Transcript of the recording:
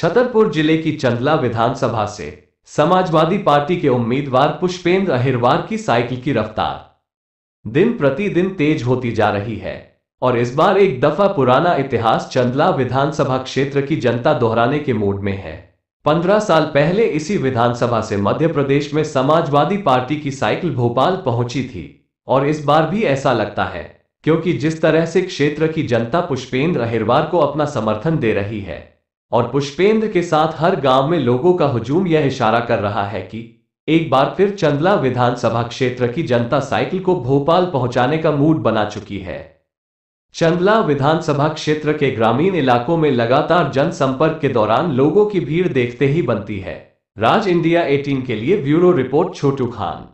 छतरपुर जिले की चंदला विधानसभा से समाजवादी पार्टी के उम्मीदवार पुष्पेंद्र अहिरवार की साइकिल की रफ्तार दिन प्रतिदिन तेज होती जा रही है और इस बार एक दफा पुराना इतिहास चंदला विधानसभा क्षेत्र की जनता दोहराने के मूड में है पंद्रह साल पहले इसी विधानसभा से मध्य प्रदेश में समाजवादी पार्टी की साइकिल भोपाल पहुंची थी और इस बार भी ऐसा लगता है क्योंकि जिस तरह से क्षेत्र की जनता पुष्पेंद्र अहिरवार को अपना समर्थन दे रही है और पुष्पेंद्र के साथ हर गांव में लोगों का हुजूम यह इशारा कर रहा है कि एक बार फिर चंदला विधानसभा क्षेत्र की जनता साइकिल को भोपाल पहुंचाने का मूड बना चुकी है चंदला विधानसभा क्षेत्र के ग्रामीण इलाकों में लगातार जनसंपर्क के दौरान लोगों की भीड़ देखते ही बनती है राज इंडिया 18 के लिए ब्यूरो रिपोर्ट छोटू खान